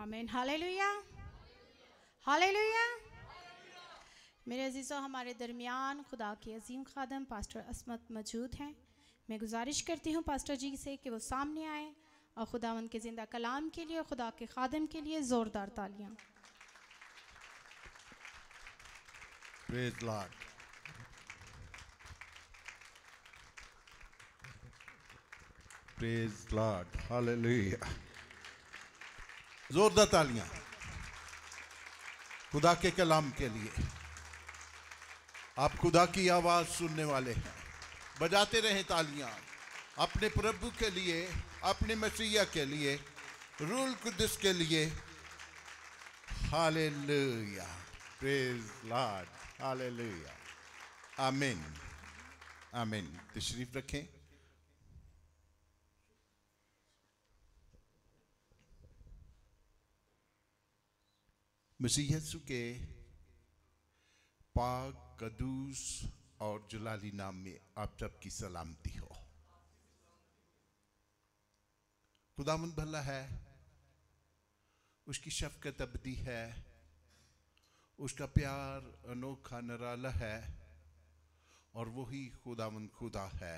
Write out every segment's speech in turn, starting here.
आमीन hallelujah hallelujah मेरे अजीज़ों हमारे दरमियान खुदा के अजीम खादम पास्टर असमत मौजूद हैं मैं गुजारिश करती हूँ पास्टर जी से कि वो सामने आए और खुदा उनके ज़िंदा कलाम के लिए खुदा के खादम के लिए ज़ोरदार तालियाँ Praise Lord. Hallelujah. जोरदार तालियां खुदा के कलाम के लिए आप खुदा की आवाज सुनने वाले हैं बजाते रहे तालियां अपने प्रभु के लिए अपने मसीहा के लिए रूल कुदस के लिए हालेलुया प्रेज लॉर्ड हालेलुया आमीन आमीन तशरीफ रखें मसीह के पाक कदूस और जलाली नाम में आप सबकी सलामती हो खुदामंद भला है उसकी शफकत अबदी है उसका प्यार अनोखा नराला है और वही खुदामंद खुदा है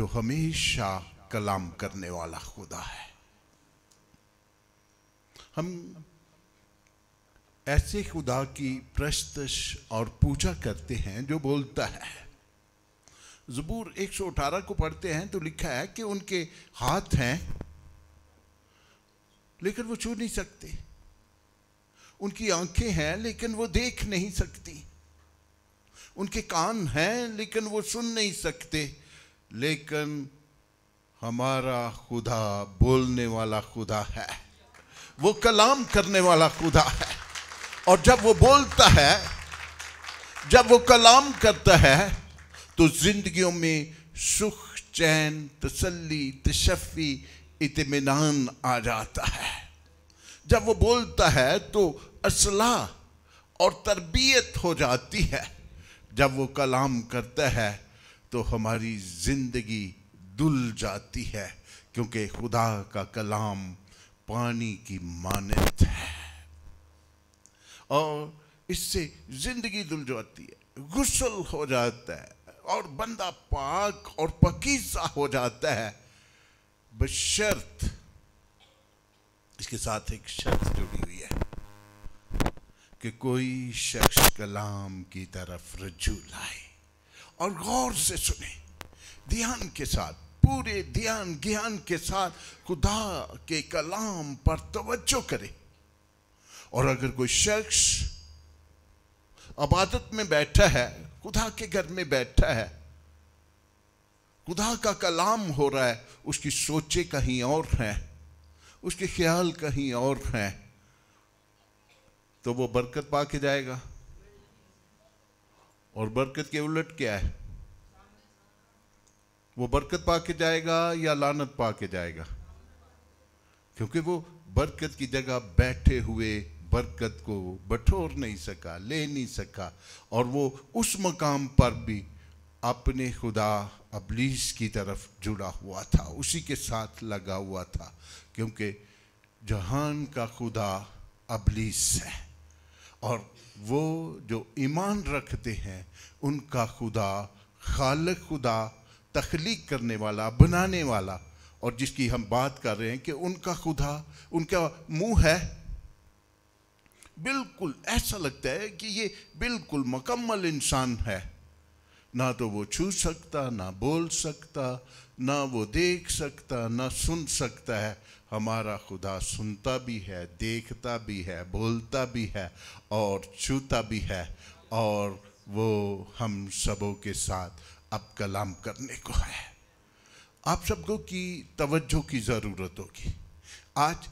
जो हमेशा कलाम करने वाला खुदा है हम ऐसे खुदा की प्रस्तश और पूजा करते हैं जो बोलता है जबूर 118 को पढ़ते हैं तो लिखा है कि उनके हाथ हैं लेकिन वो छू नहीं सकते उनकी आंखें हैं लेकिन वो देख नहीं सकती उनके कान हैं लेकिन वो सुन नहीं सकते लेकिन हमारा खुदा बोलने वाला खुदा है वो कलाम करने वाला खुदा है और जब वो बोलता है जब वो कलाम करता है तो जिंदगियों में सुख चैन तसल्ली तशफ़ी इतमान आ जाता है जब वो बोलता है तो असलाह और तरबियत हो जाती है जब वो कलाम करता है तो हमारी ज़िंदगी दुल जाती है क्योंकि खुदा का कलाम पानी की मानत है और इससे जिंदगी जाती है गुस्सल हो जाता है और बंदा पाक और पकीसा हो जाता है बशर्त इसके साथ एक शर्त जुड़ी हुई है कि कोई शख्स कलाम की तरफ रजू लाए और गौर से सुने ध्यान के साथ पूरे ध्यान ज्ञान के साथ खुदा के कलाम पर तवज्जो करे और अगर कोई शख्स अबादत में बैठा है खुदा के घर में बैठा है खुदा का कलाम हो रहा है उसकी सोचे कहीं और हैं उसके ख्याल कहीं और हैं तो वो बरकत पा के जाएगा और बरकत के उलट क्या है वो बरकत पा के जाएगा या लानत पा के जाएगा क्योंकि वो बरकत की जगह बैठे हुए बरकत को बठोर नहीं सका ले नहीं सका और वो उस मकाम पर भी अपने खुदा अबलीस की तरफ जुड़ा हुआ था उसी के साथ लगा हुआ था क्योंकि जहान का खुदा अबलीस है और वो जो ईमान रखते हैं उनका खुदा खाल खुदा तख्लीक करने वाला बनाने वाला और जिसकी हम बात कर रहे हैं कि उनका खुदा उनका मुंह है बिल्कुल ऐसा लगता है कि ये बिल्कुल मकम्मल इंसान है ना तो वो छू सकता ना बोल सकता ना वो देख सकता ना सुन सकता है हमारा खुदा सुनता भी है देखता भी है बोलता भी है और छूता भी है और वो हम सबों के साथ अब कलाम करने को है आप सबको की तवज्जो की ज़रूरत होगी आज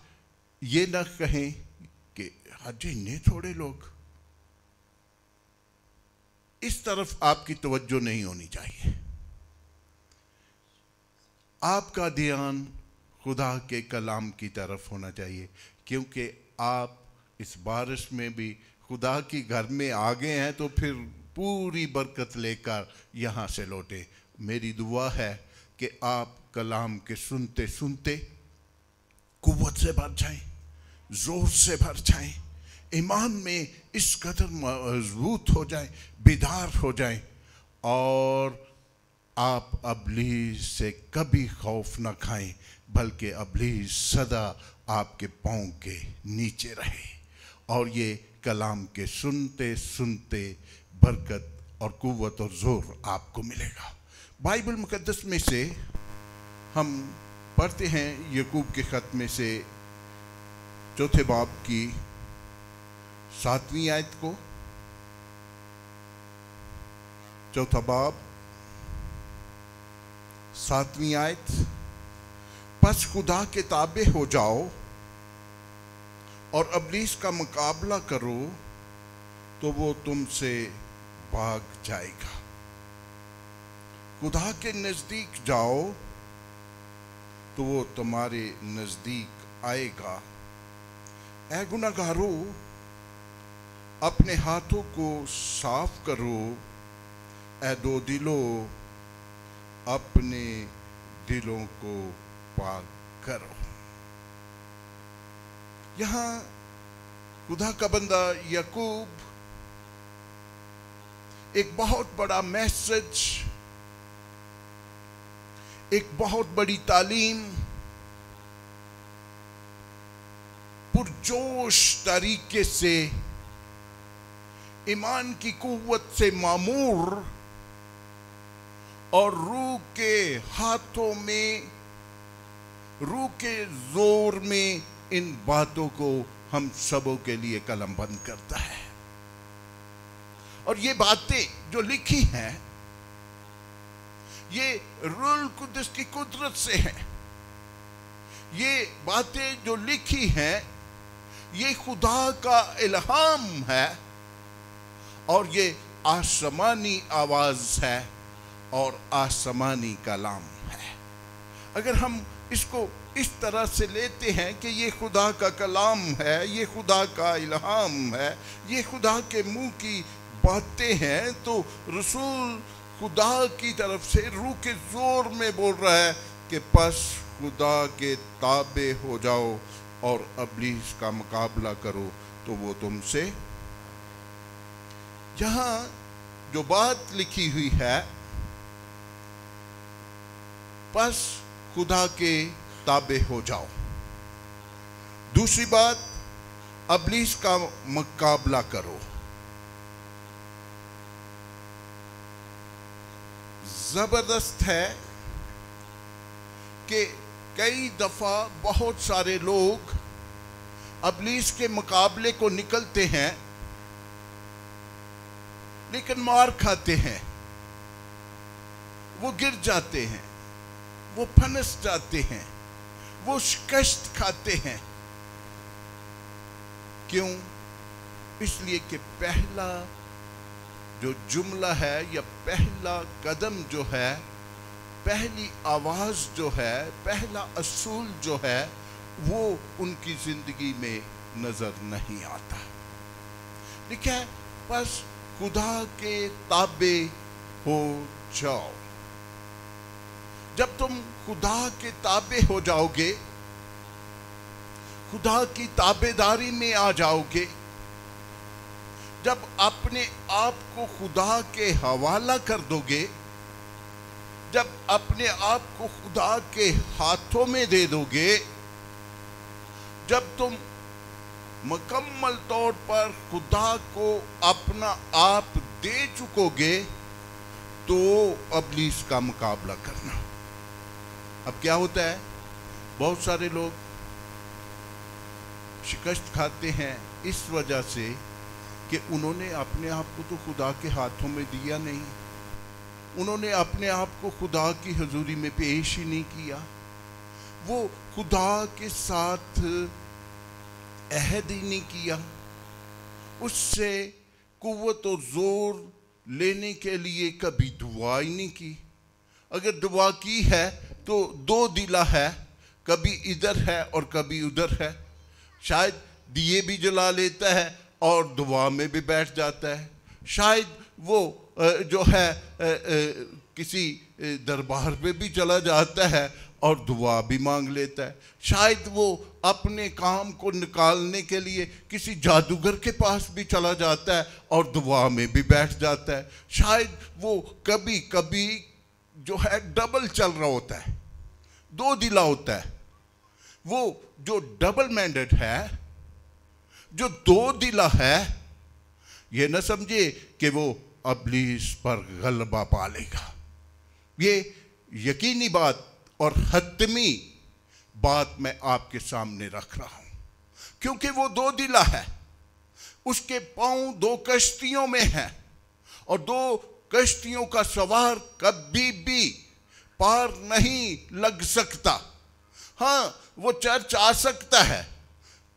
ये ना कहें हजे इन्ने थोड़े लोग इस तरफ आपकी तवज्जो नहीं होनी चाहिए आपका ध्यान खुदा के कलाम की तरफ होना चाहिए क्योंकि आप इस बारिश में भी खुदा की घर में आ गए हैं तो फिर पूरी बरकत लेकर यहाँ से लौटे मेरी दुआ है कि आप कलाम के सुनते सुनते कुत से भर जाएं, ज़ोर से भर जाएं ईमान में इस कदर मजबूत हो जाए बेदार हो जाए और आप अबली से कभी खौफ ना खाएं बल्कि अबली सदा आपके पाँव के नीचे रहे और ये कलाम के सुनते सुनते बरकत और कुत और ज़ोर आपको मिलेगा बाइबल मुक़दस में से हम पढ़ते हैं यकूब के ख़त में से चौथे बाप की सातवीं आयत को चौथा बाब सातवीं आयत बस खुदा के ताबे हो जाओ और अबलीस का मुकाबला करो तो वो तुमसे भाग जाएगा खुदा के नज़दीक जाओ तो वो तुम्हारे नज़दीक आएगा ए गुनागारों अपने हाथों को साफ करो ए दो दिलो अपने दिलों को पाक करो यहां खुदा का बंदा यकूब एक बहुत बड़ा मैसेज एक बहुत बड़ी तालीम पुरजोश तरीके से ईमान की कुत से मामूर और रू के हाथों में रू के जोर में इन बातों को हम सबों के लिए कलम बंद करता है और ये बातें जो लिखी हैं ये रुल कुदस की कुदरत से है ये बातें जो लिखी हैं ये खुदा का इल्हाम है और ये आसमानी आवाज़ है और आसमानी कलाम है अगर हम इसको इस तरह से लेते हैं कि ये खुदा का कलाम है ये खुदा का इल्हाम है ये खुदा के मुंह की बातें हैं तो रसूल खुदा की तरफ से रूह के ज़ोर में बोल रहा है कि बस खुदा के ताबे हो जाओ और अबलीस का मुकाबला करो तो वो तुमसे यहां जो बात लिखी हुई है बस खुदा के ताबे हो जाओ दूसरी बात अबलीस का मुकाबला करो ज़बरदस्त है कि कई दफ़ा बहुत सारे लोग अबलीस के मुकाबले को निकलते हैं लेकिन मार खाते हैं वो गिर जाते हैं वो फनस जाते हैं वो शिकस्त खाते हैं क्यों इसलिए कि पहला जो जुमला है या पहला कदम जो है पहली आवाज़ जो है पहला असूल जो है वो उनकी ज़िंदगी में नज़र नहीं आता ठीक है बस खुदा के ताबे हो जाओ जब तुम खुदा के ताबे हो जाओगे खुदा की ताबेदारी में आ जाओगे जब अपने आप को खुदा के हवाला कर दोगे जब अपने आप को खुदा के हाथों में दे दोगे जब तुम मुकम्मल तौर पर खुदा को अपना आप दे चुकोगे तो अबलीस का मुकाबला करना अब क्या होता है बहुत सारे लोग शिकस्त खाते हैं इस वजह से कि उन्होंने अपने आप को तो खुदा के हाथों में दिया नहीं उन्होंने अपने आप को खुदा की हजूरी में पेश ही नहीं किया वो खुदा के साथ अहद ही नहीं किया उससे कुत और ज़ोर लेने के लिए कभी दुआ ही नहीं की अगर दुआ की है तो दो दिला है कभी इधर है और कभी उधर है शायद दिए भी जला लेता है और दुआ में भी बैठ जाता है शायद वो जो है किसी दरबार पे भी चला जाता है और दुआ भी मांग लेता है शायद वो अपने काम को निकालने के लिए किसी जादूगर के पास भी चला जाता है और दुआ में भी बैठ जाता है शायद वो कभी कभी जो है डबल चल रहा होता है दो दिला होता है वो जो डबल मैंडेड है जो दो दिला है ये ना समझे कि वो अबलीस पर गलबा पालेगा ये यकीनी बात और हतमी बात मैं आपके सामने रख रहा हूं क्योंकि वो दो दिला है उसके पांव दो कश्तियों में है और दो कश्तियों का सवार कभी भी पार नहीं लग सकता हाँ वो चर्च आ सकता है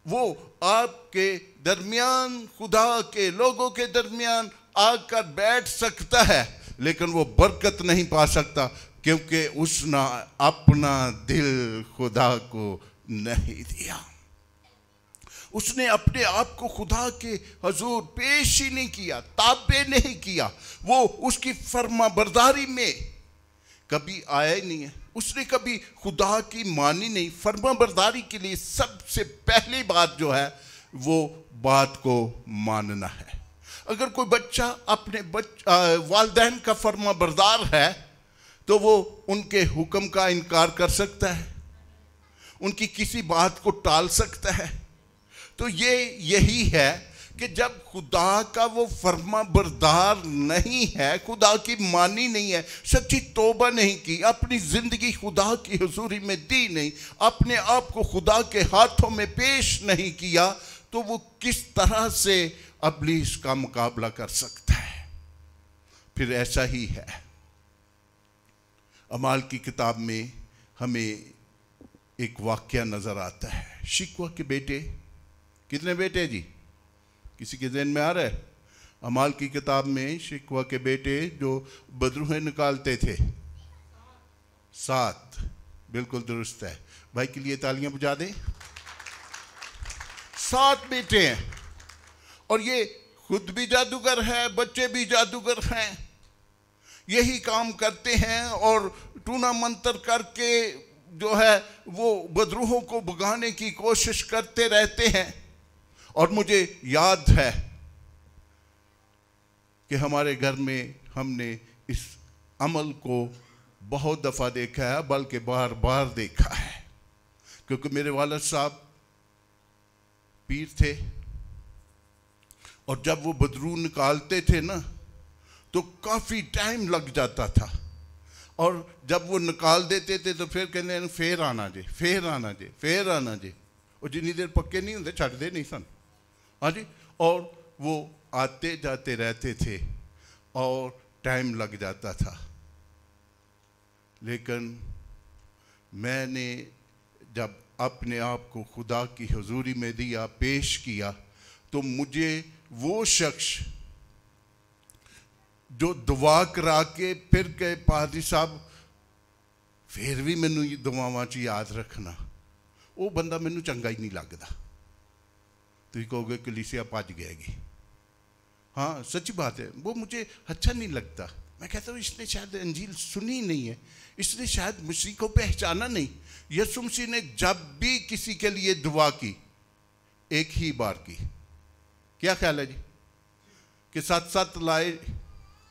वो आपके दरमियान खुदा के लोगों के दरमियान आकर बैठ सकता है लेकिन वो बरकत नहीं पा सकता क्योंकि उसने अपना दिल खुदा को नहीं दिया उसने अपने आप को खुदा के हजूर पेश ही नहीं किया ताबे नहीं किया वो उसकी फर्मा बरदारी में कभी आया ही नहीं है उसने कभी खुदा की मानी नहीं फर्मा बरदारी के लिए सबसे पहली बात जो है वो बात को मानना है अगर कोई बच्चा अपने बच्चा वालदेन का फर्मा बरदार है तो वो उनके हुक्म का इनकार कर सकता है उनकी किसी बात को टाल सकता है तो ये यही है कि जब खुदा का वो फर्मा बरदार नहीं है खुदा की मानी नहीं है सच्ची तोबा नहीं की अपनी ज़िंदगी खुदा की हजूरी में दी नहीं अपने आप को खुदा के हाथों में पेश नहीं किया तो वो किस तरह से अबलीस का मुकाबला कर सकता है फिर ऐसा ही है अमाल की किताब में हमें एक वाक्य नज़र आता है शिकवा के बेटे कितने बेटे जी किसी के जहन में आ रहा है अमाल की किताब में शिकवा के बेटे जो बदरूहे निकालते थे सात बिल्कुल दुरुस्त है भाई के लिए तालियां बुझा दें सात बेटे हैं और ये खुद भी जादूगर है बच्चे भी जादूगर हैं यही काम करते हैं और टूना मंत्र करके जो है वो बदरूहों को भगाने की कोशिश करते रहते हैं और मुझे याद है कि हमारे घर में हमने इस अमल को बहुत दफ़ा देखा है बल्कि बार बार देखा है क्योंकि मेरे वालद साहब पीर थे और जब वो बदरू निकालते थे ना तो काफ़ी टाइम लग जाता था और जब वो निकाल देते थे तो फिर कहते फिर आना जे फिर आना जे फिर आना जे और जिनी देर पक्के नहीं होंगे दे नहीं सन हाँ जी और वो आते जाते रहते थे और टाइम लग जाता था लेकिन मैंने जब अपने आप को खुदा की हजूरी में दिया पेश किया तो मुझे वो शख्स जो दुआ करा के फिर गए ਪਾਦਰੀ साहब फिर भी ਮੈਨੂੰ ਦੁਆਵਾਂ च याद रखना वो बंदा मैं चंगा ही नहीं लगता ਤੁਸੀਂ कहोगे ਕਲੀਸਿਆ ਭੱਜ ਗਏਗੀ हाँ सच्ची बात है वो मुझे अच्छा नहीं लगता मैं कहता हूँ इसने शायद अंजील सुनी नहीं है इसने शायद मसीह को पहचाना नहीं यसु सिंह ने जब भी किसी के लिए दुआ की एक ही बार की क्या ख्याल है जी कि साथ साथ लाए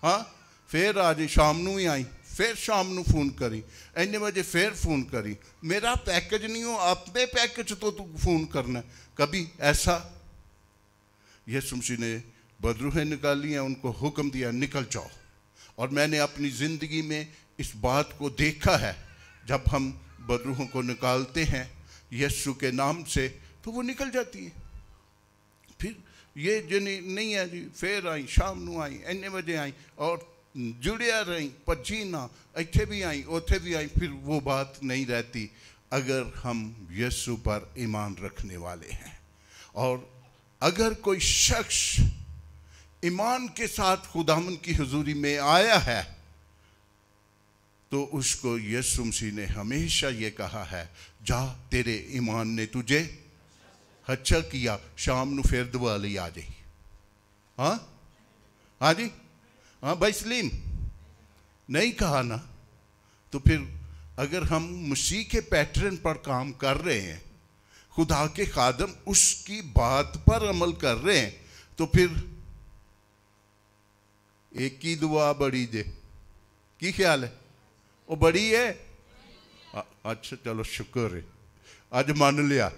हाँ फिर आज शाम को ही आई फिर शाम को फोन करी इन्ने बजे फिर फोन करी मेरा पैकेज नहीं हो अपने पैकेज तो तू फोन करना कभी ऐसा यीशु मसीह ने बदरूहें निकाली हैं उनको हुक्म दिया निकल जाओ और मैंने अपनी ज़िंदगी में इस बात को देखा है जब हम बदरूहों को निकालते हैं यशु के नाम से तो वो निकल जाती है ये ਜਨੀ नहीं है जी फिर आई शाम ਨੂੰ ਆਈ ਇੰਨੇ ਵਜੇ ਆਈ जुड़िया रही पची ना इतने भी आई उथे भी आई फिर वो बात नहीं रहती अगर हम यस्सु पर ईमान रखने वाले हैं और अगर कोई शख्स ईमान के साथ खुदामन की हजूरी में आया है तो उसको यसु मसीह ने हमेशा ये कहा है जा तेरे ईमान ने तुझे अच्छा किया शाम ਨੂੰ फिर ਦੁਆ आ ਆ हाँ हाँ जी हाँ भाई सलीम नहीं कहा ना तो फिर अगर हम मसीह के पैटर्न पर काम कर रहे हैं खुदा के खादम उसकी बात पर अमल कर रहे हैं तो फिर एक ही दुआ बड़ी दे की ख्याल है वो बड़ी है अच्छा चलो शुक्र है आज मान लिया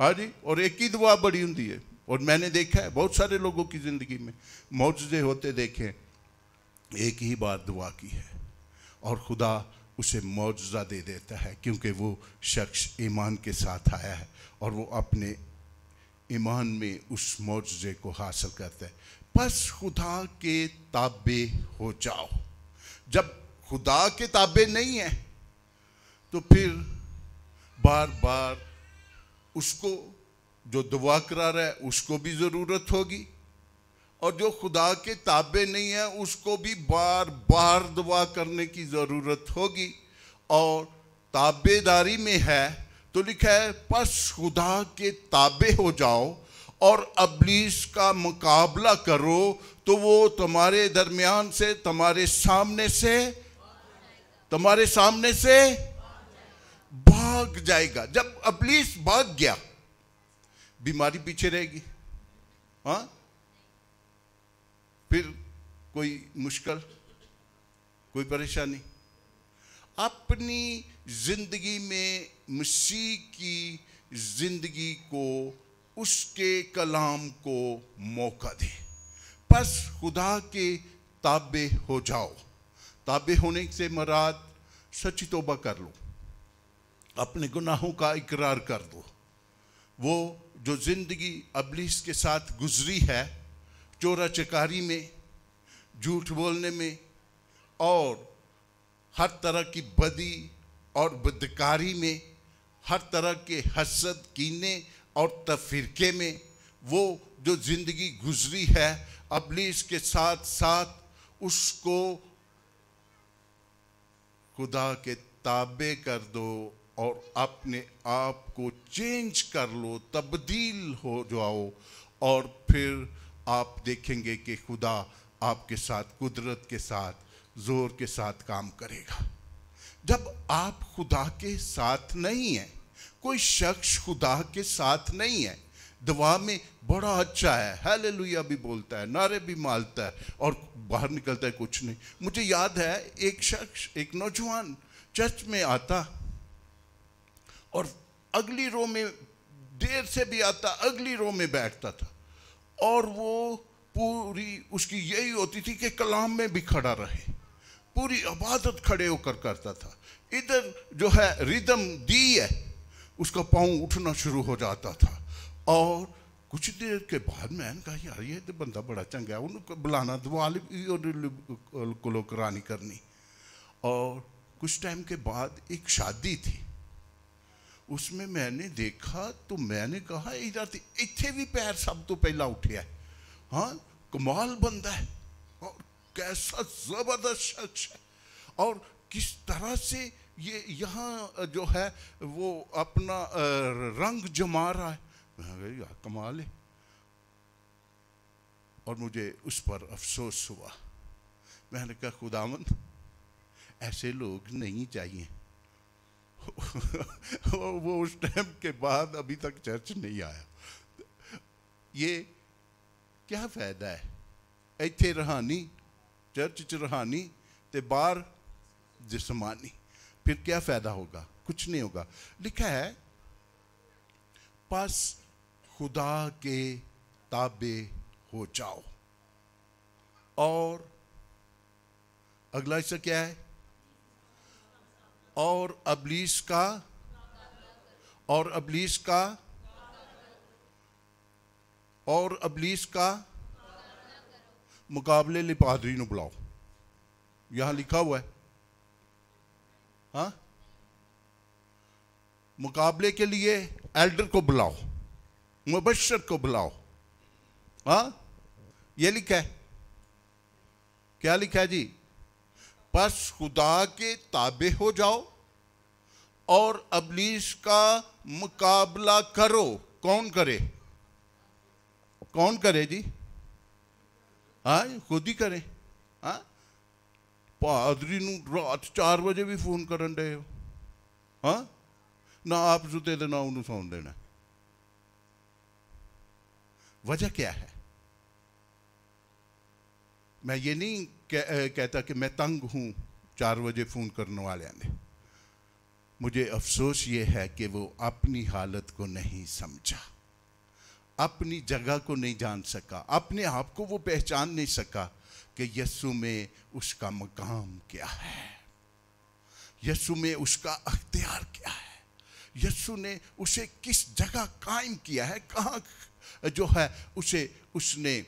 हाँ जी और एक ही दुआ बड़ी होंगी है और मैंने देखा है बहुत सारे लोगों की ज़िंदगी में मुआवजे होते देखे एक ही बार दुआ की है और खुदा उसे मुआवजा दे देता है क्योंकि वो शख्स ईमान के साथ आया है और वो अपने ईमान में उस मुआवजे को हासिल करता है बस खुदा के ताबे हो जाओ जब खुदा के ताबे नहीं है तो फिर बार बार उसको जो दुआ करा रहा है उसको भी ज़रूरत होगी और जो खुदा के ताबे नहीं है उसको भी बार बार दुआ करने की ज़रूरत होगी और ताबेदारी में है तो लिखा है बस खुदा के ताबे हो जाओ और अबलीस का मुकाबला करो तो वो तुम्हारे दरमियान से तुम्हारे सामने से तुम्हारे सामने से भाग जाएगा जब अबलीस भाग गया बीमारी पीछे रहेगी हाँ फिर कोई मुश्किल कोई परेशानी अपनी जिंदगी में मसीह की जिंदगी को उसके कलाम को मौका दे बस खुदा के ताबे हो जाओ ताबे होने से मराद सची तोबा कर लो अपने गुनाहों का इकरार कर दो वो जो ज़िंदगी अबलीस के साथ गुजरी है चोरा चकारी में झूठ बोलने में और हर तरह की बदी और बदकारी में हर तरह के हसद कीने और तफ़िरके में वो जो ज़िंदगी गुजरी है अबलीस के साथ साथ उसको खुदा के ताबे कर दो और अपने आप को चेंज कर लो तब्दील हो जाओ और फिर आप देखेंगे कि खुदा आपके साथ कुदरत के साथ ज़ोर के साथ काम करेगा जब आप खुदा के साथ नहीं हैं कोई शख्स खुदा के साथ नहीं है दवा में बड़ा अच्छा है हेले लुया भी बोलता है नारे भी मालता है और बाहर निकलता है कुछ नहीं मुझे याद है एक शख्स एक नौजवान चर्च में आता और अगली रो में देर से भी आता अगली रो में बैठता था और वो पूरी उसकी यही होती थी कि कलाम में भी खड़ा रहे पूरी इबादत खड़े होकर करता था इधर जो है रिदम दी है उसका पाँव उठना शुरू हो जाता था और कुछ देर के बाद मैंने कहा यार ये तो बंदा बड़ा चंगा है उनको बुलाना दुआल कुलो करानी करनी और कुछ टाइम के बाद एक शादी थी उसमें मैंने देखा तो मैंने कहा ਇਹਦਾ तो इतने भी पैर सब तो पहला उठे है हाँ कमाल बंदा है और कैसा ज़बरदस्त शख्स है और किस तरह से ये यहाँ जो है वो अपना रंग जमा रहा है यार कमाल है और मुझे उस पर अफसोस हुआ मैंने कहा खुदावन ऐसे लोग नहीं चाहिए वो उस टाइम के बाद अभी तक चर्च नहीं आया ये क्या फायदा है इतने रहानी चर्च च रहानी तो ਬਾਹਰ जिसमानी फिर क्या फायदा होगा कुछ नहीं होगा लिखा है बस खुदा के ताबे हो जाओ और अगला हिस्सा क्या है और अबलीस का और अबलीस का और अबलीस का मुकाबले लिए पादरी न बुलाओ यहां लिखा हुआ है हा? मुकाबले के लिए एल्डर को बुलाओ मुबशर को बुलाओ हा? ये लिखा है क्या लिखा है जी बस खुदा के ताबे हो जाओ और अबलीस का मुकाबला करो कौन करे कौन करे जी हाँ खुद ही करे हाँ पादरी रात चार बजे भी फोन कर रहे हो हाँ ना आप ਆਪ ਜੁੱਤੇ ना उन्होंने ਉਹਨੂੰ देना वजह क्या है मैं ये नहीं कह, कहता कि मैं तंग हूँ चार बजे फ़ोन करने वाले ने मुझे अफसोस ये है कि वो अपनी हालत को नहीं समझा अपनी जगह को नहीं जान सका अपने आप को वो पहचान नहीं सका कि यस्सु में उसका मकाम क्या है यस्सु में उसका अख्तियार क्या है यस्सु ने उसे किस जगह कायम किया है कहाँ जो है उसे उसने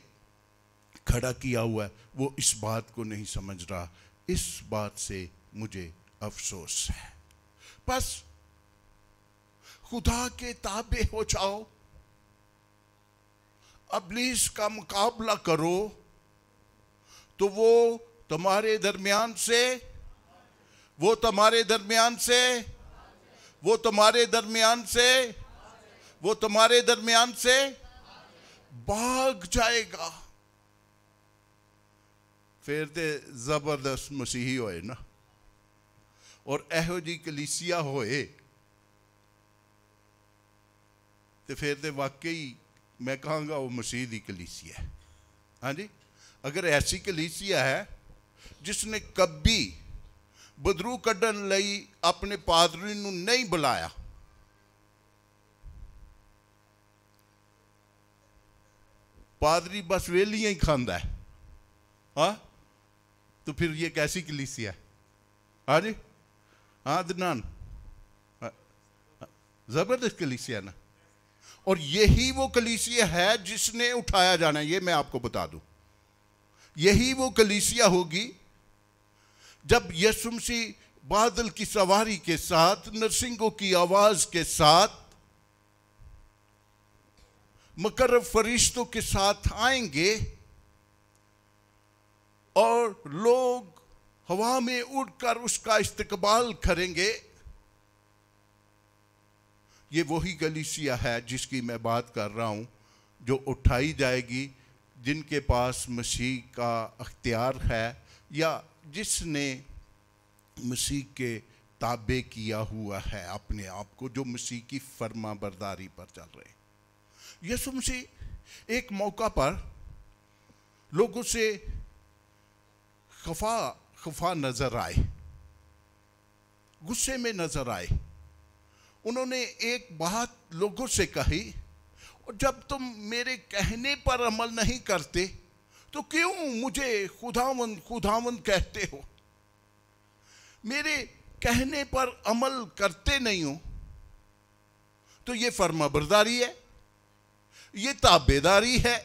खड़ा किया हुआ है वो इस बात को नहीं समझ रहा इस बात से मुझे अफसोस है बस खुदा के ताबे हो जाओ अबलीस का मुकाबला करो तो वो तुम्हारे दरमियान से वो तुम्हारे दरमियान से वो तुम्हारे दरमियान से वो तुम्हारे दरमियान से भाग जाएगा फिर तो जबरदस्त मसीही होए ना और यहोजी कलीसिया होए तो फिर तो वाकई मैं कहगा वह मसीह की कलीसी है हाँ जी अगर ऐसी कलीसिया है जिसने कभी बदरू क्ढन अपने पादरी नहीं बुलाया पादरी बस वेलियां ही खाता है हाँ तो फिर ये कैसी कलीसिया हाँ जी हाँ दिनान जबरदस्त कलीसिया ना और यही वो कलीसिया है जिसने उठाया जाना ये मैं आपको बता दूं यही वो कलीसिया होगी जब यशुमसी बादल की सवारी के साथ नरसिंगों की आवाज के साथ मकर फरिश्तों के साथ आएंगे और लोग हवा में उड़कर उसका इस्तकबाल करेंगे ये वही गलीसिया है जिसकी मैं बात कर रहा हूँ जो उठाई जाएगी जिनके पास मसीह का अख्तियार है या जिसने मसीह के ताबे किया हुआ है अपने आप को जो मसीह की फर्मा बरदारी पर चल रहे यसु मसीह एक मौका पर लोगों से खफा खफा नजर आए गुस्से में नजर आए उन्होंने एक बात लोगों से कही और जब तुम मेरे कहने पर अमल नहीं करते तो क्यों मुझे खुदावन खुदावन कहते हो मेरे कहने पर अमल करते नहीं हो तो ये फर्माबरदारी है ये ताबेदारी है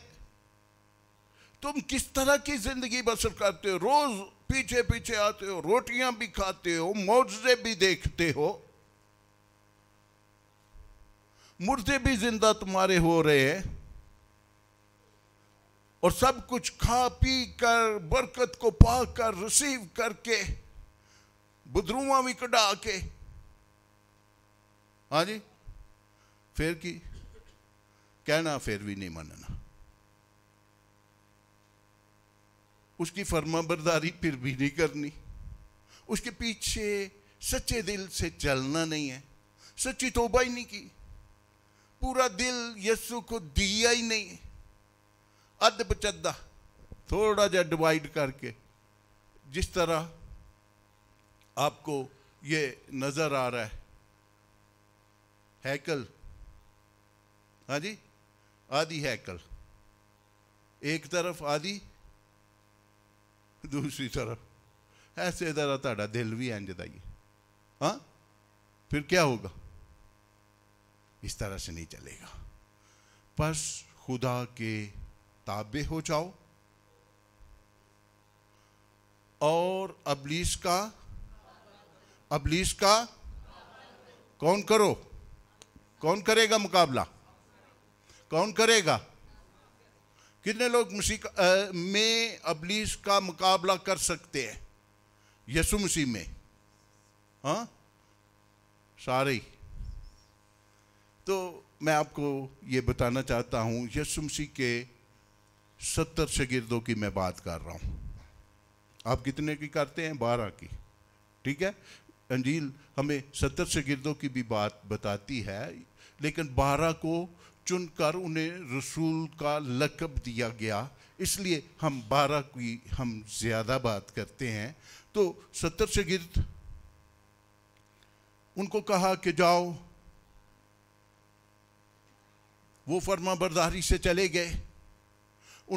तुम किस तरह की जिंदगी बसर करते हो रोज पीछे पीछे आते हो रोटियां भी खाते हो मुआवजे भी देखते हो मुर्दे भी जिंदा तुम्हारे हो रहे हैं और सब कुछ खा पी कर बरकत को पा कर रिसीव करके बुदरुआ भी कटा के हाँ जी फिर की कहना फिर भी नहीं मानना उसकी फर्मा बरदारी फिर भी नहीं करनी उसके पीछे सच्चे दिल से चलना नहीं है सच्ची तोबा ही नहीं की पूरा दिल यस्सु को दिया ही नहीं अध पचदा थोड़ा जा डिवाइड करके जिस तरह आपको ये नज़र आ रहा है हैकल हाँ जी आधी हैकल एक तरफ आधी दूसरी तरफ ऐसे जरा ਤੁਹਾਡਾ भी ਵੀ ਇੰਜ ਦਾ हाँ फिर क्या होगा इस तरह से नहीं चलेगा बस खुदा के ताबे हो जाओ और अबलीस का अबलीस का कौन करो कौन करेगा मुकाबला कौन करेगा कितने लोग मसीह में अबलीस का मुकाबला कर सकते हैं यसु मसीह में हाँ सारे ही तो मैं आपको ये बताना चाहता हूँ यसु मसीह के सत्तर शगिर्दों की मैं बात कर रहा हूँ आप कितने की करते हैं बारह की ठीक है अंजील हमें सत्तर शगिर्दों की भी बात बताती है लेकिन बारह को चुनकर उन्हें रसूल का लकब दिया गया इसलिए हम बारह की हम ज़्यादा बात करते हैं तो सत्तर से गिर्द उनको कहा कि जाओ वो फर्मा बरदारी से चले गए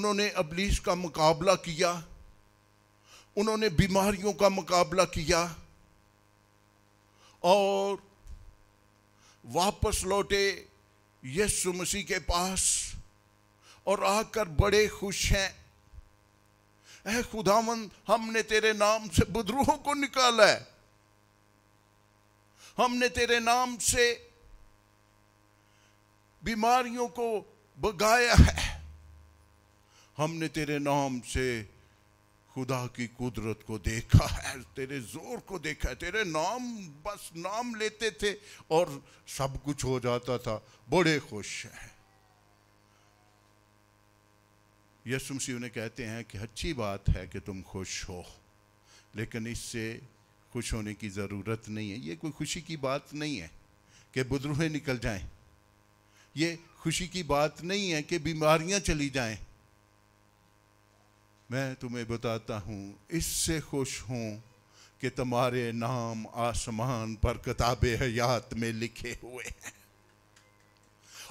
उन्होंने अबलीस का मुकाबला किया उन्होंने बीमारियों का मुकाबला किया और वापस लौटे यीशु मसीह के पास और आकर बड़े खुश हैं ऐ खुदावंद हमने तेरे नाम से बदरूहों को निकाला है हमने तेरे नाम से बीमारियों को भगाया है हमने तेरे नाम से खुदा की कुदरत को देखा है तेरे जोर को देखा है तेरे नाम बस नाम लेते थे और सब कुछ हो जाता था बड़े खुश हैं यशुम सिंह उन्हें कहते हैं कि अच्छी बात है कि तुम खुश हो लेकिन इससे खुश होने की ज़रूरत नहीं है ये कोई खुशी की बात नहीं है कि बुदरूहें निकल जाएं ये खुशी की बात नहीं है कि बीमारियां चली जाएं मैं तुम्हें बताता हूँ इससे खुश हूँ कि तुम्हारे नाम आसमान पर किताब हयात में लिखे हुए हैं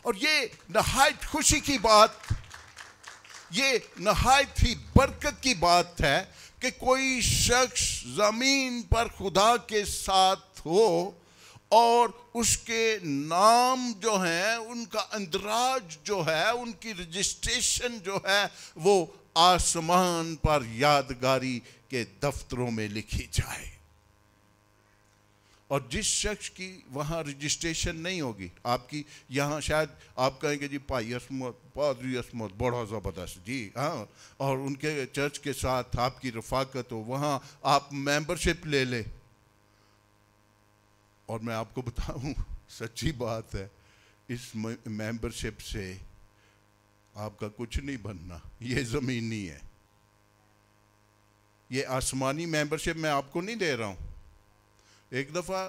और ये नहायत खुशी की बात ये नहायत ही बरकत की बात है कि कोई शख्स ज़मीन पर खुदा के साथ हो और उसके नाम जो हैं उनका अंदराज जो है उनकी रजिस्ट्रेशन जो है वो आसमान पर यादगारी के दफ्तरों में लिखी जाए और जिस शख्स की वहाँ रजिस्ट्रेशन नहीं होगी आपकी यहाँ शायद आप कहेंगे जी पाई असमत पादरी असमत बड़ा ज़बरदस्त जी हाँ और उनके चर्च के साथ आपकी रफाकत हो वहाँ आप मेंबरशिप ले लें और मैं आपको बताऊं सच्ची बात है इस मेंबरशिप से आपका कुछ नहीं बनना ये ज़मीनी है ये आसमानी मेंबरशिप मैं आपको नहीं दे रहा हूँ एक दफ़ा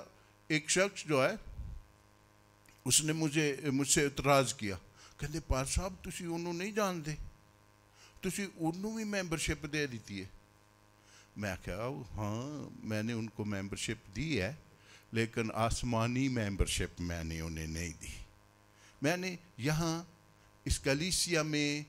एक शख्स जो है उसने मुझे मुझसे इतराज़ किया कहते पार साहब तुम उन्होंने नहीं जानते उन्होंने भी मैंबरशिप दे दी है मैं क्या हाँ मैंने उनको मैंबरशिप दी है लेकिन आसमानी मेंबरशिप मैंने उन्हें नहीं दी मैंने यहाँ इस कलीसिया में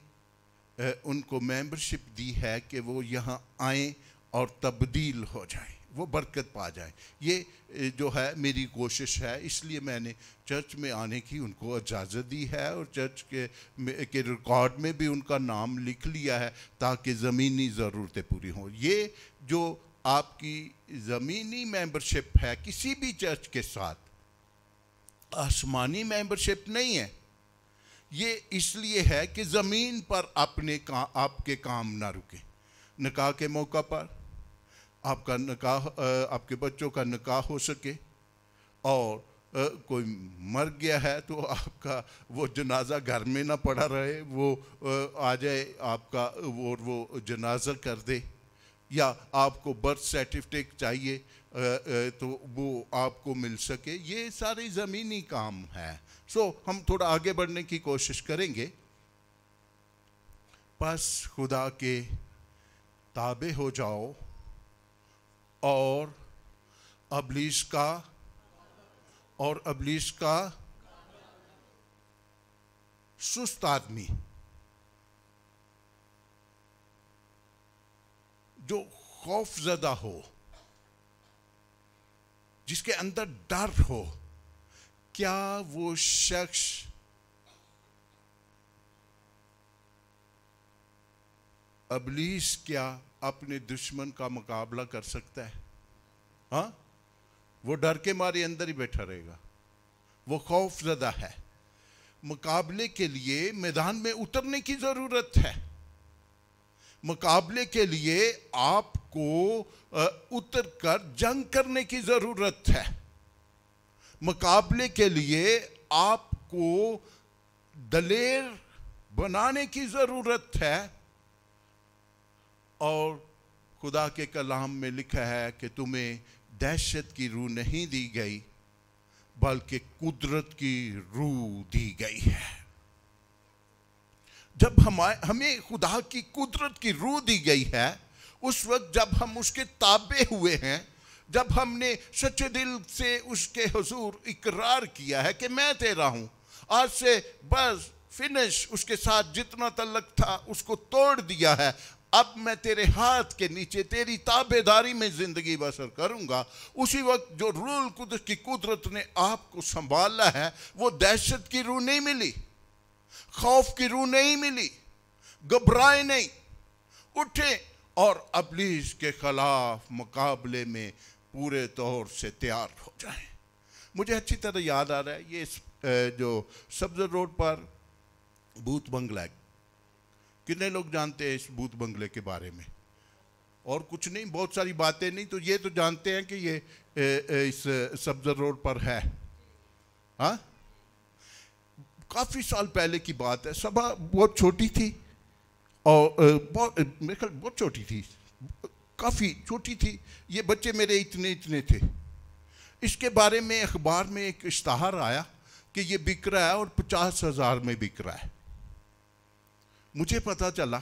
उनको मेंबरशिप दी है कि वो यहाँ आए और तब्दील हो जाएं वो बरकत पा जाएं ये जो है मेरी कोशिश है इसलिए मैंने चर्च में आने की उनको इजाज़त दी है और चर्च के के रिकॉर्ड में भी उनका नाम लिख लिया है ताकि ज़मीनी ज़रूरतें पूरी हों ये जो आपकी ज़मीनी मेंबरशिप है किसी भी चर्च के साथ आसमानी मेंबरशिप नहीं है ये इसलिए है कि ज़मीन पर अपने का आपके काम ना रुके निकाह के मौका पर आपका निकाह आपके बच्चों का निकाह हो सके और कोई मर गया है तो आपका वो जनाजा घर में ना पड़ा रहे वो आ जाए आपका वो वो जनाजा कर दे या आपको बर्थ सर्टिफिकेट चाहिए तो वो आपको मिल सके ये सारे ज़मीनी काम है सो so, हम थोड़ा आगे बढ़ने की कोशिश करेंगे बस खुदा के ताबे हो जाओ और अबलीस का और अबलीस का सुस्त आदमी जो खौफ ज़दा हो जिसके अंदर डर हो क्या वो शख्स अबलीस क्या अपने दुश्मन का मुकाबला कर सकता है हाँ वो डर के मारे अंदर ही बैठा रहेगा वो खौफ ज़दा है मुकाबले के लिए मैदान में उतरने की ज़रूरत है मुकाबले के लिए आपको उतर कर जंग करने की ज़रूरत है मुकाबले के लिए आपको दलेर बनाने की ज़रूरत है और खुदा के कलाम में लिखा है कि तुम्हें दहशत की रूह नहीं दी गई बल्कि कुदरत की रूह दी गई है जब हम हमें खुदा की कुदरत की रूह दी गई है उस वक्त जब हम उसके ताबे हुए हैं जब हमने सच्चे दिल से उसके हजूर इकरार किया है कि मैं तेरा हूँ आज से बस फिनिश उसके साथ जितना तलक था उसको तोड़ दिया है अब मैं तेरे हाथ के नीचे तेरी ताबेदारी में ज़िंदगी बसर करूँगा उसी वक्त जो रूल कुदरत की कुदरत ने आपको संभाला है वो दहशत की रूह नहीं मिली खौफ की रूह नहीं मिली घबराए नहीं उठे और अबलीस के खिलाफ मुकाबले में पूरे तौर से तैयार हो जाए मुझे अच्छी तरह याद आ रहा है ये जो सब्ज रोड पर भूत बंगला है कितने लोग जानते हैं इस भूत बंगले के बारे में और कुछ नहीं बहुत सारी बातें नहीं तो ये तो जानते हैं कि ये इस सब्ज रोड पर है हाँ काफ़ी साल पहले की बात है सभा बहुत छोटी थी और बहुत मेरे ख्याल बहुत छोटी थी काफ़ी छोटी थी ये बच्चे मेरे इतने इतने थे इसके बारे में अखबार में एक इश्तहार आया कि ये बिक रहा है और पचास हज़ार में बिक रहा है मुझे पता चला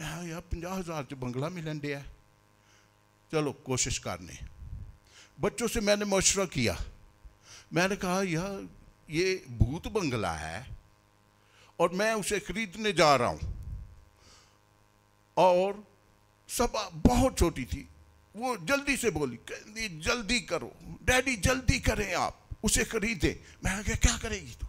मैं हाँ यार पचास हज़ार जो तो बंगला मिलन दिया है चलो कोशिश करने बच्चों से मैंने मशवरा किया मैंने कहा यार ये भूत बंगला है और मैं उसे खरीदने जा रहा हूं और सब बहुत छोटी थी वो जल्दी से बोली कहती जल्दी करो डैडी जल्दी करें आप उसे खरीदे मैं क्या क्या करेगी तू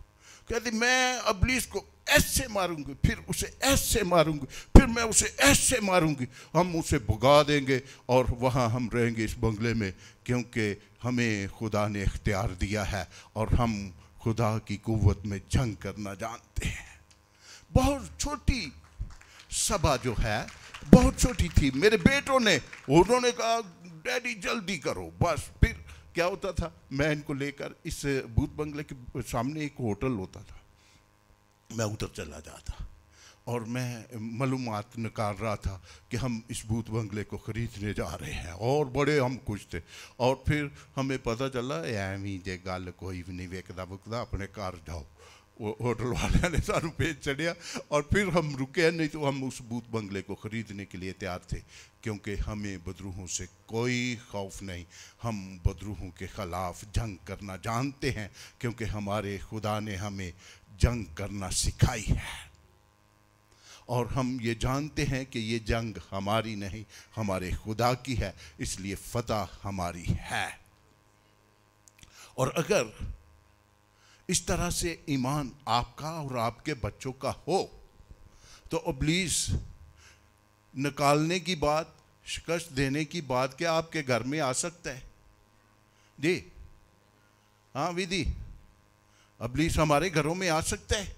कहती मैं अबलीस को ऐसे मारूंगी फिर उसे ऐसे मारूंगी फिर मैं उसे ऐसे मारूंगी हम उसे भुगा देंगे और वहाँ हम रहेंगे इस बंगले में क्योंकि हमें खुदा ने इख्तियार दिया है और हम खुदा की कुवत में जंग करना जानते हैं बहुत छोटी सभा जो है बहुत छोटी थी मेरे बेटों ने उन्होंने कहा डैडी जल्दी करो बस फिर क्या होता था मैं इनको लेकर इस भूत बंगले के सामने एक होटल होता था मैं उधर चला जाता और मैं मालूम निकाल रहा था कि हम इस भूत बंगले को ख़रीदने जा रहे हैं और बड़े हम खुश थे और फिर हमें पता चला एवं जे गल कोई भी नहीं वेकदा वुकदा अपने घर जाओ वो होटल वाले ने सू भेज चढ़िया और फिर हम रुके नहीं तो हम उस भूत बंगले को ख़रीदने के लिए तैयार थे क्योंकि हमें बदरूहों से कोई खौफ नहीं हम बदरूहों के ख़िलाफ़ जंग करना जानते हैं क्योंकि हमारे खुदा ने हमें जंग करना सिखाई है और हम ये जानते हैं कि ये जंग हमारी नहीं हमारे खुदा की है इसलिए फतह हमारी है और अगर इस तरह से ईमान आपका और आपके बच्चों का हो तो अब्लीस निकालने की बात शिकस्त देने की बात क्या आपके घर में आ सकता है जी हाँ विधि अब्लीस हमारे घरों में आ सकता है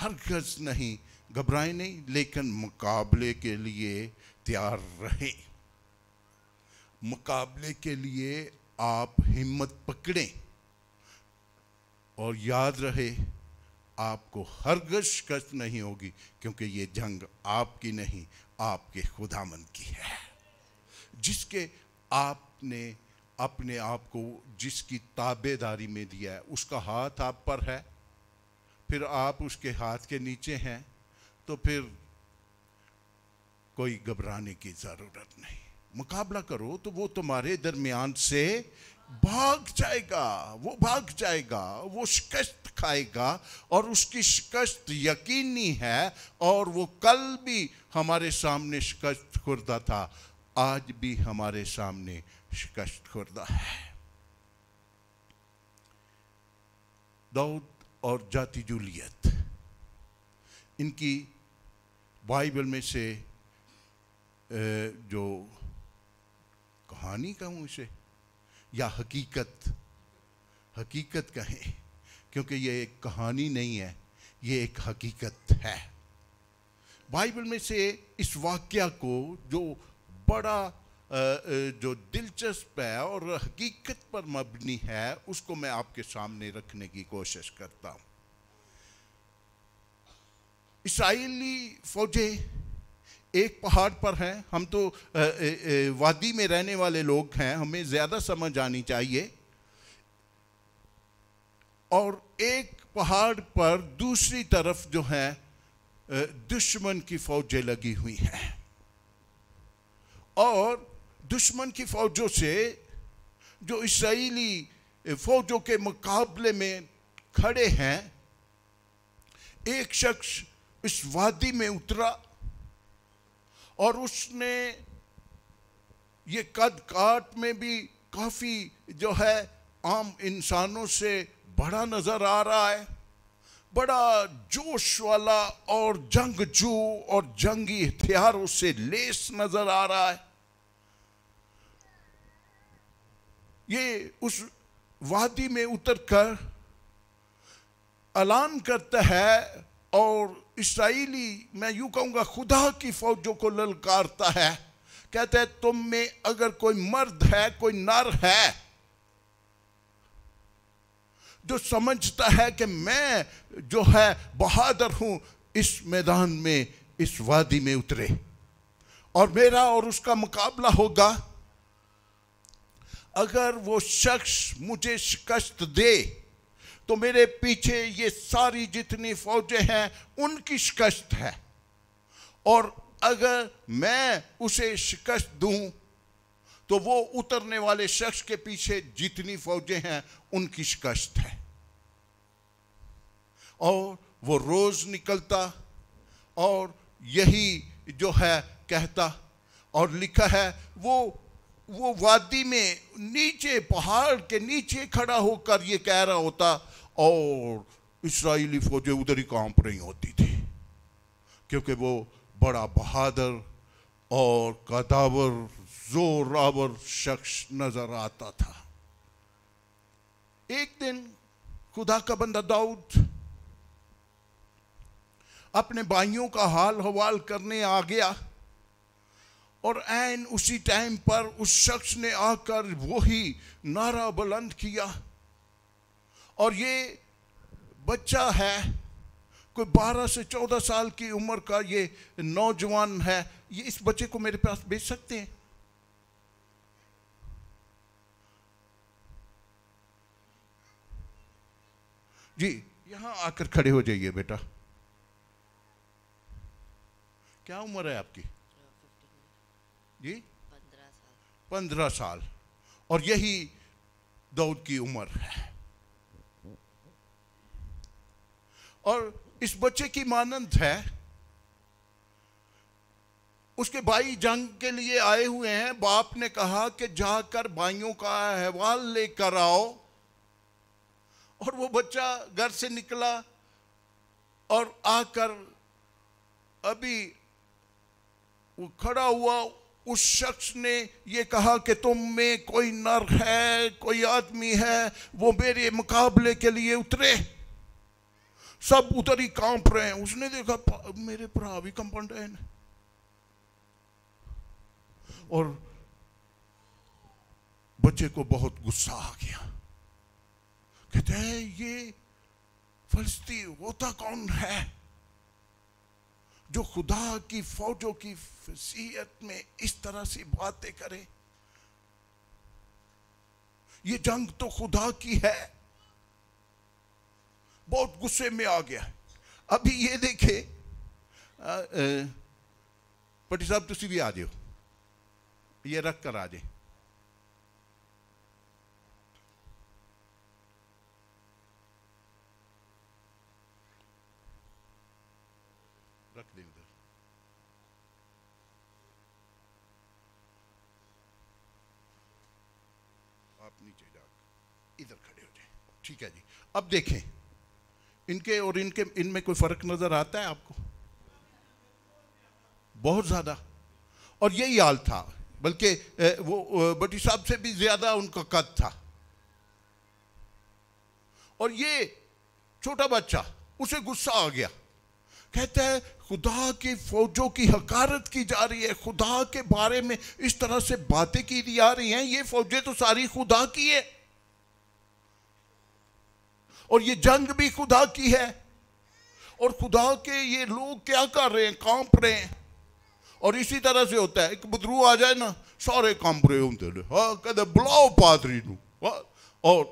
हर गज नहीं घबराए नहीं लेकिन मुकाबले के लिए तैयार रहें मुकाबले के लिए आप हिम्मत पकड़ें और याद रहे आपको गश कष्ट नहीं होगी क्योंकि ये जंग आपकी नहीं आपके खुदामन की है जिसके आपने अपने आप को जिसकी ताबेदारी में दिया है उसका हाथ आप पर है फिर आप उसके हाथ के नीचे हैं तो फिर कोई घबराने की ज़रूरत नहीं मुकाबला करो तो वो तुम्हारे दरमियान से भाग जाएगा वो भाग जाएगा वो शिकस्त खाएगा और उसकी शिकस्त यकीनी है और वो कल भी हमारे सामने शिकस्त खुर्दा था आज भी हमारे सामने शिकस्त खुर्दा है दाऊद और जाति जूलियत इनकी बाइबल में से जो कहानी कहूँ इसे या हकीकत हकीकत कहें क्योंकि ये एक कहानी नहीं है ये एक हकीकत है बाइबल में से इस वाक्य को जो बड़ा जो दिलचस्प है और हकीकत पर मबनी है उसको मैं आपके सामने रखने की कोशिश करता हूँ इसराइली फौजें एक पहाड़ पर हैं हम तो वादी में रहने वाले लोग हैं हमें ज़्यादा समझ आनी चाहिए और एक पहाड़ पर दूसरी तरफ जो है दुश्मन की फौजें लगी हुई हैं और दुश्मन की फौजों से जो इसराइली फौजों के मुकाबले में खड़े हैं एक शख्स इस वादी में उतरा और उसने ये कद काट में भी काफ़ी जो है आम इंसानों से बड़ा नज़र आ रहा है बड़ा जोश वाला और जंगजू और जंगी हथियारों से लेस नज़र आ रहा है ये उस वादी में उतर कर ऐलान करता है और इसराइली मैं यूं कहूंगा खुदा की फौजों को ललकारता है कहते हैं तुम में अगर कोई मर्द है कोई नर है जो समझता है कि मैं जो है बहादुर हूं इस मैदान में इस वादी में उतरे और मेरा और उसका मुकाबला होगा अगर वो शख्स मुझे शिकस्त दे तो मेरे पीछे ये सारी जितनी फौजें हैं उनकी शिकस्त है और अगर मैं उसे शिकस्त दूं तो वो उतरने वाले शख्स के पीछे जितनी फौजें हैं उनकी शिकस्त है और वो रोज निकलता और यही जो है कहता और लिखा है वो वो वादी में नीचे पहाड़ के नीचे खड़ा होकर ये कह रहा होता और इसराइली फौजें उधर ही कांप रही होती थी क्योंकि वो बड़ा बहादुर और कदावर जोरावर शख्स नजर आता था एक दिन खुदा का बंदा दाऊद अपने भाइयों का हाल हवाल करने आ गया और एन उसी टाइम पर उस शख्स ने आकर वही नारा बुलंद किया और ये बच्चा है कोई 12 से 14 साल की उम्र का ये नौजवान है ये इस बच्चे को मेरे पास बेच सकते हैं जी यहां आकर खड़े हो जाइए बेटा क्या उम्र है आपकी जी पंद्रह साल पंद्रह साल और यही दौड़ की उम्र है और इस बच्चे की मानंद है उसके भाई जंग के लिए आए हुए हैं बाप ने कहा कि जाकर भाइयों का अहवाल लेकर आओ और वो बच्चा घर से निकला और आकर अभी वो खड़ा हुआ उस शख्स ने ये कहा कि तुम में कोई नर है कोई आदमी है वो मेरे मुकाबले के लिए उतरे सब उधर ही कांप रहे हैं उसने देखा मेरे भरा भी कंपन रहे हैं और बच्चे को बहुत गुस्सा आ गया कहते हैं ये फलस्ती होता कौन है जो खुदा की फौजों की फसीहत में इस तरह से बातें करे ये जंग तो खुदा की है बहुत गुस्से में आ गया अभी ये देखे पटी साहब तुम भी आ जाओ ये रख कर आ जाए जाए ठीक है जी अब देखें इनके और इनके इनमें कोई फर्क नजर आता है आपको बहुत ज्यादा और यही हाल था बल्कि वो बटी साहब से भी ज्यादा उनका कद था और ये छोटा बच्चा उसे गुस्सा आ गया कहता है खुदा के फौजों की हकारत की जा रही है खुदा के बारे में इस तरह से बातें की जा रही हैं ये फौजें तो सारी खुदा की है और ये जंग भी खुदा की है और खुदा के ये लोग क्या कर रहे हैं कांप रहे हैं और इसी तरह से होता है एक बदरू आ जाए ना सारे कांप रहे होते हाँ, कहते बुलाओ पादरी हाँ, और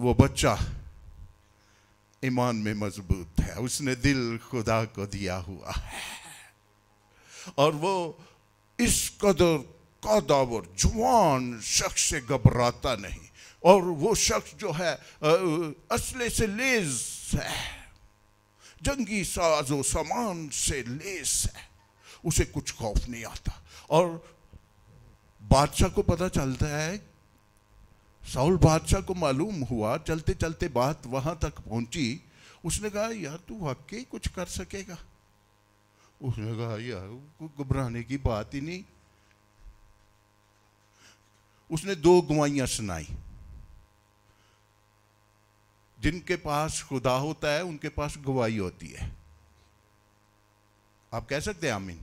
वो बच्चा ईमान में मजबूत है उसने दिल खुदा को दिया हुआ है और वो इस कदर कादावर जुआन शख्स से घबराता नहीं और वो शख्स जो है असले से लेस है जंगी साजो सामान से लेस है उसे कुछ खौफ नहीं आता और बादशाह को पता चलता है साउल बादशाह को मालूम हुआ चलते चलते बात वहां तक पहुंची उसने कहा यार तू वाकई कुछ कर सकेगा उसने कहा यार घबराने की बात ही नहीं उसने दो गुआइया सुनाई जिनके पास खुदा होता है उनके पास गवाही होती है आप कह सकते हैं आमीन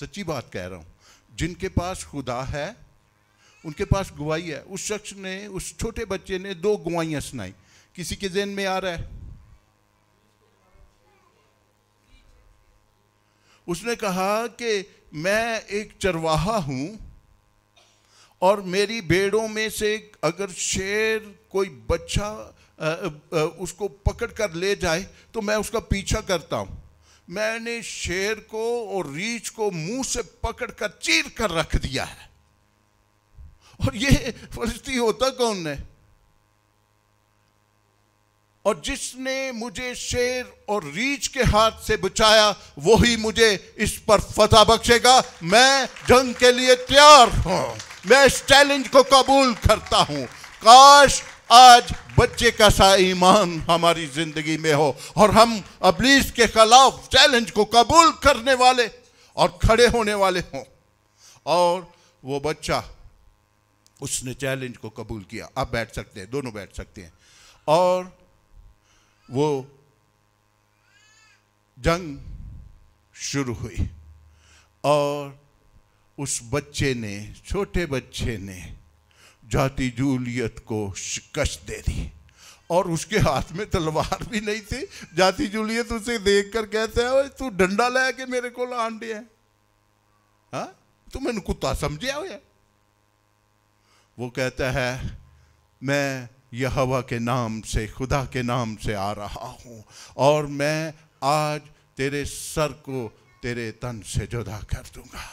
सच्ची बात कह रहा हूं जिनके पास खुदा है उनके पास गवाही है उस शख्स ने उस छोटे बच्चे ने दो गवाहियां सुनाई किसी के जेन में आ रहा है उसने कहा कि मैं एक चरवाहा हूं और मेरी भेड़ों में से अगर शेर कोई बच्चा उसको पकड़ कर ले जाए तो मैं उसका पीछा करता हूँ मैंने शेर को और रीछ को मुंह से पकड़ कर चीर कर रख दिया है और ये फरिश्ती होता कौन है और जिसने मुझे शेर और रीछ के हाथ से बचाया वही मुझे इस पर फतह बख्शेगा मैं जंग के लिए तैयार हूं मैं इस चैलेंज को कबूल करता हूं काश आज बच्चे का सा ईमान हमारी ज़िंदगी में हो और हम अबलीस के खिलाफ चैलेंज को कबूल करने वाले और खड़े होने वाले हों और वो बच्चा उसने चैलेंज को कबूल किया आप बैठ सकते हैं दोनों बैठ सकते हैं और वो जंग शुरू हुई और उस बच्चे ने छोटे बच्चे ने जाति जूलियत को शिकस्त दे दी और उसके हाथ में तलवार भी नहीं थी जाति जूलियत उसे देख कर कहते हैं तू डंडा ला के मेरे को आंडे है हाँ? तू मैंने कुत्ता समझे हो वो कहता है मैं यहवा के नाम से खुदा के नाम से आ रहा हूं और मैं आज तेरे सर को तेरे तन से जुदा कर दूंगा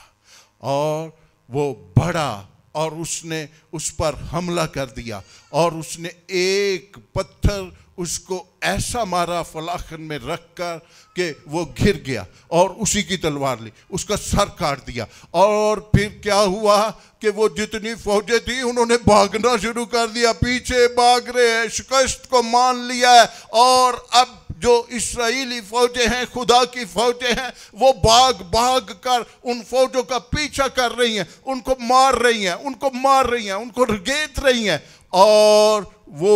और वो बड़ा और उसने उस पर हमला कर दिया और उसने एक पत्थर उसको ऐसा मारा फलाखन में रख कर के वो घिर गया और उसी की तलवार ली उसका सर काट दिया और फिर क्या हुआ कि वो जितनी फौजें थी उन्होंने भागना शुरू कर दिया पीछे भाग रहे हैं शिकस्त को मान लिया है और अब जो इसराइली फौजें हैं खुदा की फौजें हैं वो भाग भाग कर उन फौजों का पीछा कर रही हैं उनको मार रही हैं उनको मार रही हैं उनको रगेत रही हैं और वो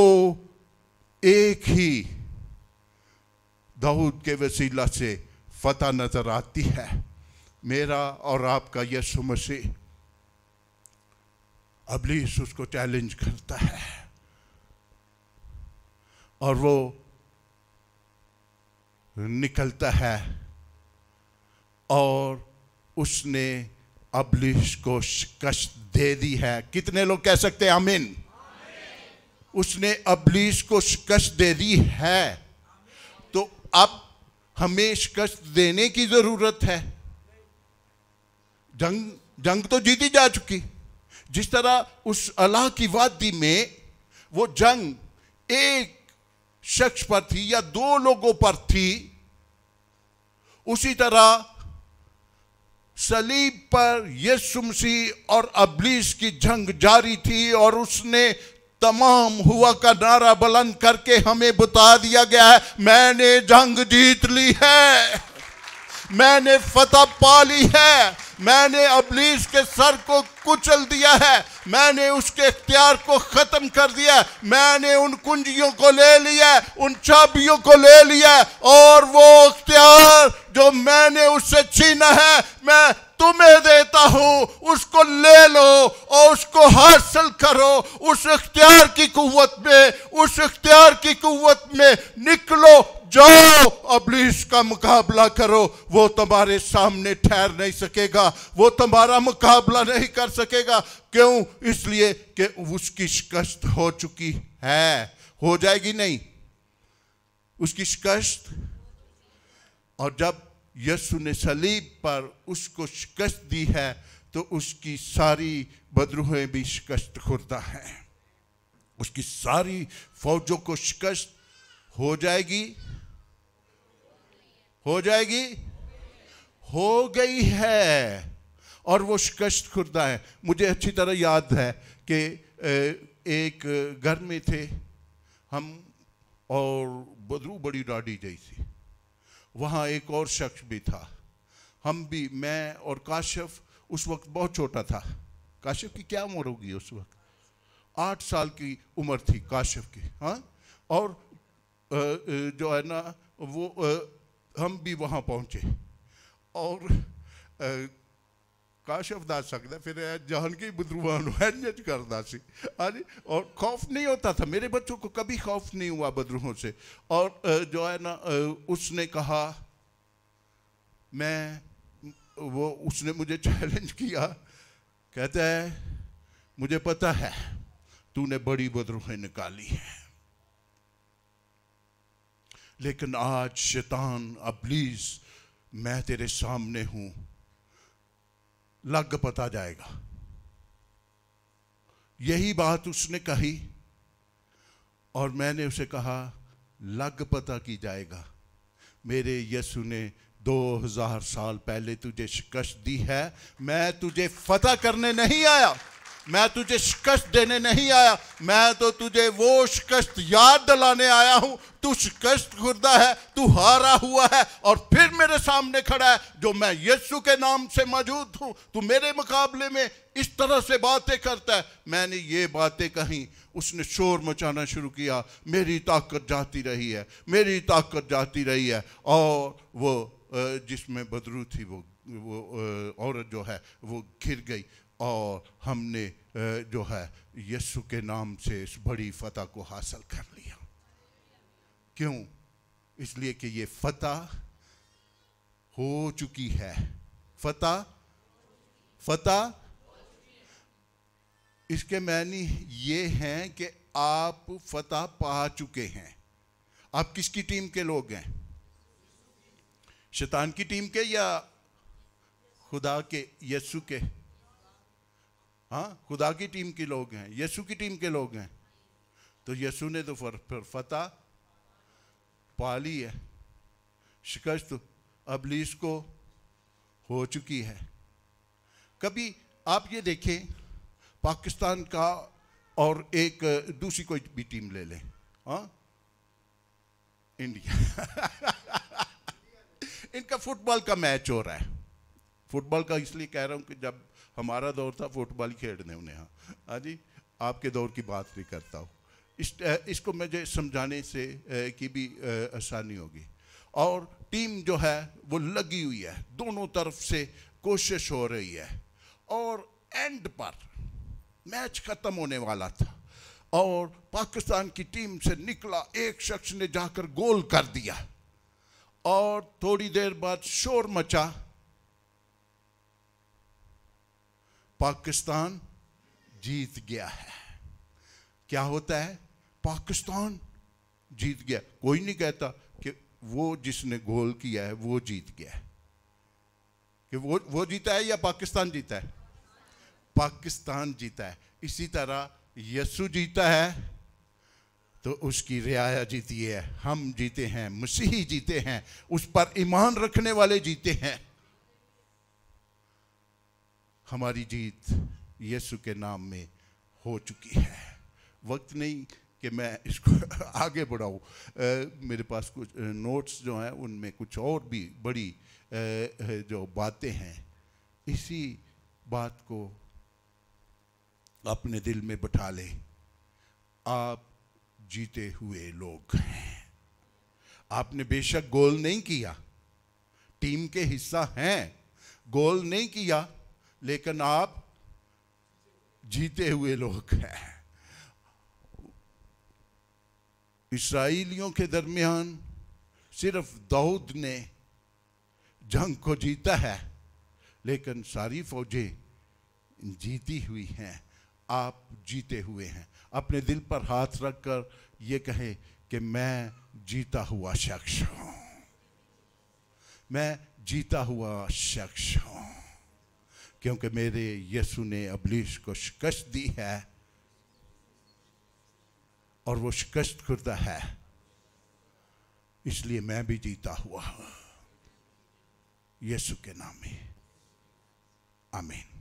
एक ही दाऊद के वसीला से फतह नजर आती है मेरा और आपका यह मसीह अबलीस उसको चैलेंज करता है और वो निकलता है और उसने अबलीस को शिकस्त दे दी है कितने लोग कह सकते हैं अमीन उसने अबलीस को शिकस्त दे दी है तो अब हमें शिकस्त देने की ज़रूरत है जंग जंग तो जीती जा चुकी जिस तरह उस अल्लाह की वादी में वो जंग एक शख्स पर थी या दो लोगों पर थी उसी तरह सलीब पर यसुमसी और अबलीस की जंग जारी थी और उसने तमाम हुआ का नारा बुलंद करके हमें बता दिया गया है मैंने जंग जीत ली है मैंने फतह पा ली है मैंने अबलीस के सर को कुचल दिया है मैंने उसके इख्तियार को ख़त्म कर दिया मैंने उन कुंजियों को ले लिया उन चाबियों को ले लिया और वो इख्तियार जो मैंने उससे छीना है मैं तुम्हें देता हूं उसको ले लो और उसको हासिल करो उस इख्तियार की कुत में उस इख्तियार की कुत में निकलो जाओ अबलीस का मुकाबला करो वो तुम्हारे सामने ठहर नहीं सकेगा वो तुम्हारा मुकाबला नहीं कर सकेगा क्यों इसलिए कि उसकी शिकस्त हो चुकी है हो जाएगी नहीं उसकी शिकस्त और जब यसु ने सलीब पर उसको शिकस्त दी है तो उसकी सारी बदरूहें भी शिकस्त खुर्दा हैं उसकी सारी फौजों को शिकस्त हो जाएगी हो जाएगी हो गई है और वो शिकस्त खुर्दा है मुझे अच्छी तरह याद है कि एक घर में थे हम और बदरू बड़ी डाडी जैसी वहाँ एक और शख्स भी था हम भी मैं और काश्यप उस वक्त बहुत छोटा था काश्यप की क्या उम्र होगी उस वक्त आठ साल की उम्र थी काश्यप की हाँ और जो है ना वो हम भी वहाँ पहुँचे और काशवदास सकता फिर जानकी बद्रुवान हैंज करता सी हाँ जी और खौफ नहीं होता था मेरे बच्चों को कभी खौफ नहीं हुआ बद्रुहों से और जो है ना उसने कहा मैं वो उसने मुझे चैलेंज किया कहते हैं मुझे पता है तूने बड़ी बदरूहें निकाली हैं लेकिन आज शैतान अब्लीस मैं तेरे सामने हूं लग पता जाएगा यही बात उसने कही और मैंने उसे कहा लग पता की जाएगा मेरे यसु ने 2000 साल पहले तुझे शिकस्त दी है मैं तुझे फतह करने नहीं आया मैं तुझे शिकस्त देने नहीं आया मैं तो तुझे वो शिकस्त याद दिलाने आया हूँ तू शिकस्त खुर्दा है तू हारा हुआ है और फिर मेरे सामने खड़ा है जो मैं यीशु के नाम से मौजूद हूँ तू मेरे मुकाबले में इस तरह से बातें करता है मैंने ये बातें कहीं उसने शोर मचाना शुरू किया मेरी ताकत जाती रही है मेरी ताकत जाती रही है और वो जिसमें बदरू थी वो वो औरत जो है वो घिर गई और हमने जो है यीशु के नाम से इस बड़ी फतह को हासिल कर लिया क्यों इसलिए कि ये फतह हो चुकी है फतह फतह इसके मैनी ये हैं कि आप फतह पा चुके हैं आप किसकी टीम के लोग हैं शैतान की टीम के या खुदा के यस्सु के हाँ खुदा की टीम के लोग हैं यीशु की टीम के लोग हैं तो यीशु ने तो फर, फर फतह पा ली है शिकस्त अबलीस को हो चुकी है कभी आप ये देखें पाकिस्तान का और एक दूसरी कोई भी टीम ले लें हाँ इंडिया इनका फुटबॉल का मैच हो रहा है फुटबॉल का इसलिए कह रहा हूँ कि जब हमारा दौर था फुटबॉल खेलने उन्हें हाँ हाँ जी आपके दौर की बात नहीं करता हूँ इस इसको मुझे समझाने से की भी आसानी होगी और टीम जो है वो लगी हुई है दोनों तरफ से कोशिश हो रही है और एंड पर मैच ख़त्म होने वाला था और पाकिस्तान की टीम से निकला एक शख्स ने जाकर गोल कर दिया और थोड़ी देर बाद शोर मचा पाकिस्तान जीत गया है क्या होता है पाकिस्तान जीत गया कोई नहीं कहता कि वो जिसने गोल किया है वो जीत गया है कि वो वो जीता है या पाकिस्तान जीता है पाकिस्तान जीता है इसी तरह यसु जीता है तो उसकी रियाया जीती है हम जीते हैं मसीही जीते हैं उस पर ईमान रखने वाले जीते हैं हमारी जीत यीशु के नाम में हो चुकी है वक्त नहीं कि मैं इसको आगे बढ़ाऊँ मेरे पास कुछ नोट्स जो हैं उनमें कुछ और भी बड़ी जो बातें हैं इसी बात को अपने दिल में बैठा ले आप जीते हुए लोग हैं आपने बेशक गोल नहीं किया टीम के हिस्सा हैं गोल नहीं किया लेकिन आप जीते हुए लोग हैं इसराइलियों के दरमियान सिर्फ दाऊद ने जंग को जीता है लेकिन सारी फौजें जीती हुई हैं आप जीते हुए हैं अपने दिल पर हाथ रखकर ये कहें कि मैं जीता हुआ शख्स हूँ मैं जीता हुआ शख्स हूँ क्योंकि मेरे यसु ने अबलीस को शिकस्त दी है और वो शिकस्त करता है इसलिए मैं भी जीता हुआ हूं यसु के नाम में आमीन